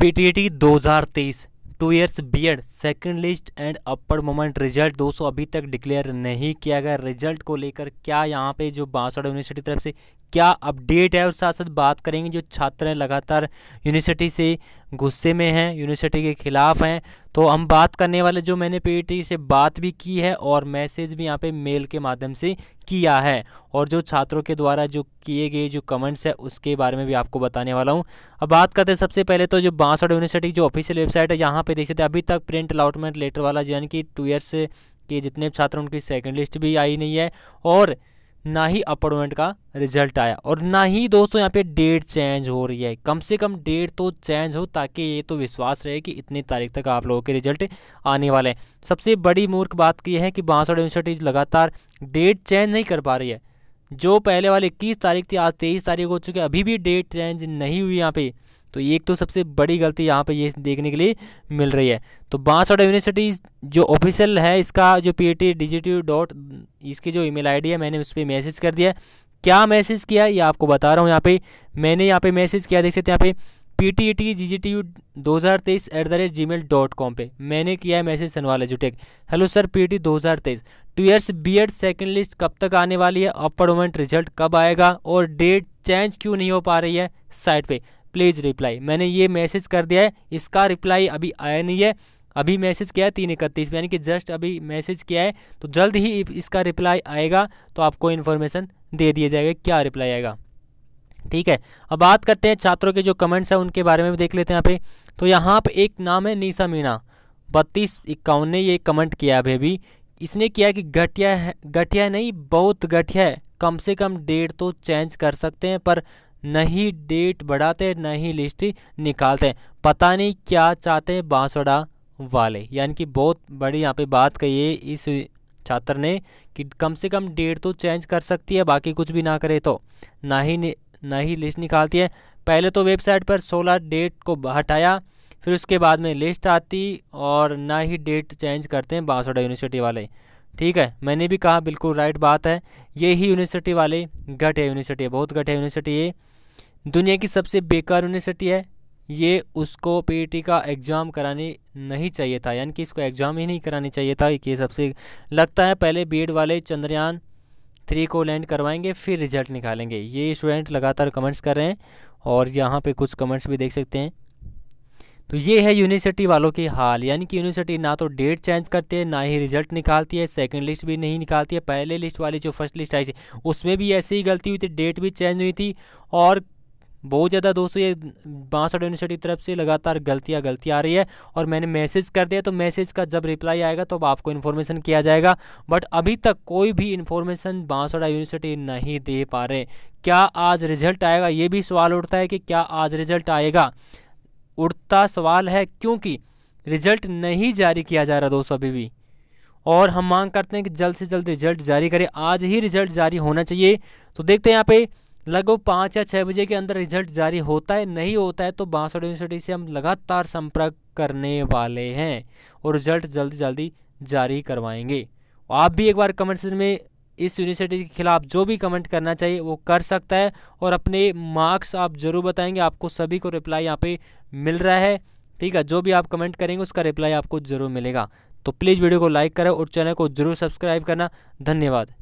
PTT 2023 two years BEd second list and upper moment result दोस्तों अभी तक declare नहीं किया गया रिजल्ट को लेकर क्या यहाँ पे जो बासड़ यूनिवर्सिटी तरफ से क्या अपडेट है और साथ साथ बात करेंगे जो छात्र हैं लगातार यूनिवर्सिटी से गुस्से में हैं यूनिवर्सिटी के खिलाफ हैं तो हम बात करने वाले जो मैंने पीटी से बात भी की है और मैसेज भी यहाँ पे मेल के माध्यम से किया है और जो छात्रों के द्वारा जो किए गए जो कमेंट्स है उसके बारे में भी आपको बताने वाला हूँ अब बात करते हैं सबसे पहले तो जो बांसवाड़ यूनिवर्सिटी जो ऑफिशियल वेबसाइट है यहाँ पर देख सकते हैं अभी तक प्रिंट अलाउटमेंट लेटर वाला यानी कि टू ईयर्स के जितने छात्र उनकी सेकेंड लिस्ट भी आई नहीं है और ना ही अपॉइंटमेंट का रिजल्ट आया और ना ही दोस्तों यहाँ पे डेट चेंज हो रही है कम से कम डेट तो चेंज हो ताकि ये तो विश्वास रहे कि इतनी तारीख तक आप लोगों के रिजल्ट आने वाले हैं सबसे बड़ी मूर्ख बात की है कि बांसवाड़ा यूनिवर्सिटी लगातार डेट चेंज नहीं कर पा रही है जो पहले वाले इक्कीस तारीख थी आज तेईस तारीख हो चुकी है अभी भी डेट चेंज नहीं हुई यहाँ पे तो एक तो सबसे बड़ी गलती यहाँ पे ये देखने के लिए मिल रही है तो बांसवाड़ा यूनिवर्सिटी जो ऑफिशियल है इसका जो पी टी इसकी जो ईमेल आईडी है मैंने उस पर मैसेज कर दिया क्या मैसेज किया ये आपको बता रहा हूँ यहाँ पे मैंने यहाँ पे मैसेज किया देख सकते हैं यहाँ पे P T E T G G T U दो हज़ार तेईस at the rate Gmail dot com पर मैंने किया है मैसेज सनवाला जुटेक hello sir P T e दो हज़ार तेईस two years B Ed second list कब तक आने वाली है अपर मोमेंट रिजल्ट कब आएगा और डेट चेंज क्यों नहीं हो पा रही है साइट पर प्लीज़ रिप्लाई मैंने ये मैसेज कर दिया है इसका रिप्लाई अभी आया नहीं है अभी मैसेज किया है तीन इकतीस यानी कि जस्ट अभी मैसेज किया है तो जल्द ही इसका रिप्लाई आएगा तो आपको इन्फॉर्मेशन दे दिया जाएगा क्या रिप्लाई आएगा ठीक है अब बात करते हैं छात्रों के जो कमेंट्स हैं उनके बारे में भी देख लेते हैं यहाँ पे तो यहाँ पे एक नाम है निशा मीणा बत्तीस इक्यावन ने ये कमेंट किया अभी अभी इसने किया कि घटिया है घटिया नहीं बहुत घटिया है कम से कम डेट तो चेंज कर सकते हैं पर नहीं डेट बढ़ाते नहीं लिस्ट निकालते पता नहीं क्या चाहते बांसवाड़ा वाले यानी कि बहुत बड़ी यहाँ पे बात कही है इस छात्र ने कि कम से कम डेट तो चेंज कर सकती है बाकी कुछ भी ना करे तो ना ही ना ही लिस्ट निकालती है पहले तो वेबसाइट पर 16 डेट को हटाया फिर उसके बाद में लिस्ट आती और ना ही डेट चेंज करते हैं बांसवाड़ा यूनिवर्सिटी वाले ठीक है मैंने भी कहा बिल्कुल राइट बात है ये ही यूनिवर्सिटी वाले घट है यूनिवर्सिटी बहुत घट है यूनिवर्सिटी ये दुनिया की सबसे बेकार यूनिवर्सिटी है ये उसको पीटी e का एग्ज़ाम करानी नहीं चाहिए था यानी कि इसको एग्ज़ाम ही नहीं करानी चाहिए था कि सबसे लगता है पहले बीएड e वाले चंद्रयान थ्री को लैंड करवाएंगे फिर रिजल्ट निकालेंगे ये स्टूडेंट लगातार कमेंट्स कर रहे हैं और यहाँ पे कुछ कमेंट्स भी देख सकते हैं तो ये है यूनिवर्सिटी वालों की हाल यानी कि यूनिवर्सिटी ना तो डेट चेंज करती है ना ही रिजल्ट निकालती है सेकंड लिस्ट भी नहीं निकालती है पहले लिस्ट वाली जो फर्स्ट लिस्ट आई थी उसमें भी ऐसी ही गलती हुई थी डेट भी चेंज हुई थी और बहुत ज़्यादा दोस्तों ये बासठ यूनिवर्सिटी तरफ से लगातार गलतियाँ गलतियाँ आ रही है और मैंने मैसेज कर दिया तो मैसेज का जब रिप्लाई आएगा तो अब आपको इन्फॉर्मेशन किया जाएगा बट अभी तक कोई भी इन्फॉर्मेशन बांसवाड़ा यूनिवर्सिटी नहीं दे पा रहे क्या आज रिजल्ट आएगा ये भी सवाल उठता है कि क्या आज रिजल्ट आएगा उठता सवाल है क्योंकि रिजल्ट नहीं जारी किया जा रहा दोस्तों अभी भी और हम मांग करते हैं कि जल्द से जल्द रिजल्ट जारी करें आज ही रिजल्ट जारी होना चाहिए तो देखते हैं यहाँ पे लगभग पाँच या छः बजे के अंदर रिजल्ट जारी होता है नहीं होता है तो बांसवाड़ा यूनिवर्सिटी से हम लगातार संपर्क करने वाले हैं और रिजल्ट जल्दी जल्दी जारी करवाएंगे आप भी एक बार कमेंट सेक्शन में इस यूनिवर्सिटी के खिलाफ जो भी कमेंट करना चाहिए वो कर सकता है और अपने मार्क्स आप जरूर बताएंगे आपको सभी को रिप्लाई यहाँ पे मिल रहा है ठीक है जो भी आप कमेंट करेंगे उसका रिप्लाई आपको जरूर मिलेगा तो प्लीज़ वीडियो को लाइक करें और चैनल को जरूर सब्सक्राइब करना धन्यवाद